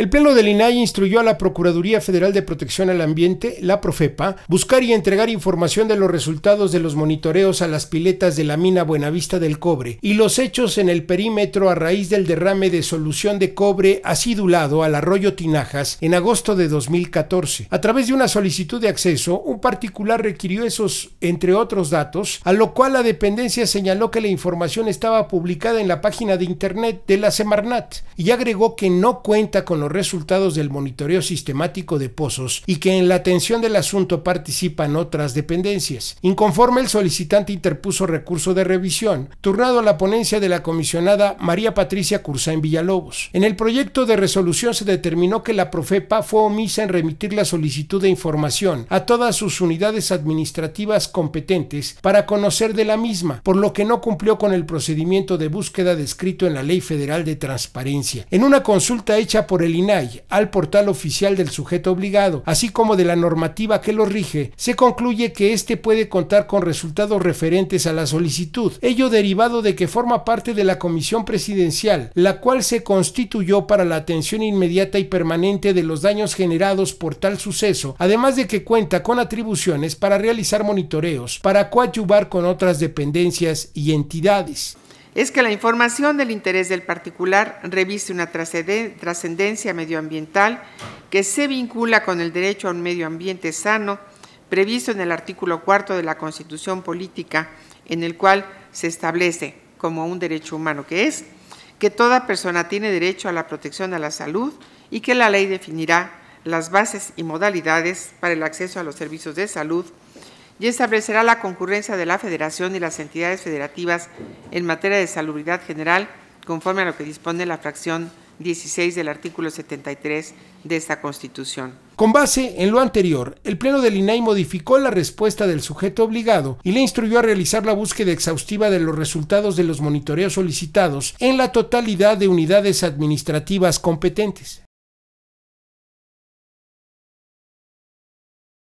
El Pleno del INAI instruyó a la Procuraduría Federal de Protección al Ambiente, la Profepa, buscar y entregar información de los resultados de los monitoreos a las piletas de la mina Buenavista del Cobre y los hechos en el perímetro a raíz del derrame de solución de cobre acidulado al arroyo Tinajas en agosto de 2014. A través de una solicitud de acceso, un particular requirió esos, entre otros datos, a lo cual la dependencia señaló que la información estaba publicada en la página de internet de la Semarnat y agregó que no cuenta con los resultados del monitoreo sistemático de pozos y que en la atención del asunto participan otras dependencias. Inconforme, el solicitante interpuso recurso de revisión, turnado a la ponencia de la comisionada María Patricia en Villalobos. En el proyecto de resolución se determinó que la Profepa fue omisa en remitir la solicitud de información a todas sus unidades administrativas competentes para conocer de la misma, por lo que no cumplió con el procedimiento de búsqueda descrito en la Ley Federal de Transparencia. En una consulta hecha por el al portal oficial del sujeto obligado, así como de la normativa que lo rige, se concluye que éste puede contar con resultados referentes a la solicitud, ello derivado de que forma parte de la Comisión Presidencial, la cual se constituyó para la atención inmediata y permanente de los daños generados por tal suceso, además de que cuenta con atribuciones para realizar monitoreos, para coadyuvar con otras dependencias y entidades es que la información del interés del particular reviste una trascendencia medioambiental que se vincula con el derecho a un medio ambiente sano previsto en el artículo cuarto de la Constitución Política, en el cual se establece como un derecho humano que es que toda persona tiene derecho a la protección de la salud y que la ley definirá las bases y modalidades para el acceso a los servicios de salud y establecerá la concurrencia de la Federación y las entidades federativas en materia de salubridad general, conforme a lo que dispone la fracción 16 del artículo 73 de esta Constitución. Con base en lo anterior, el Pleno del INAI modificó la respuesta del sujeto obligado y le instruyó a realizar la búsqueda exhaustiva de los resultados de los monitoreos solicitados en la totalidad de unidades administrativas competentes.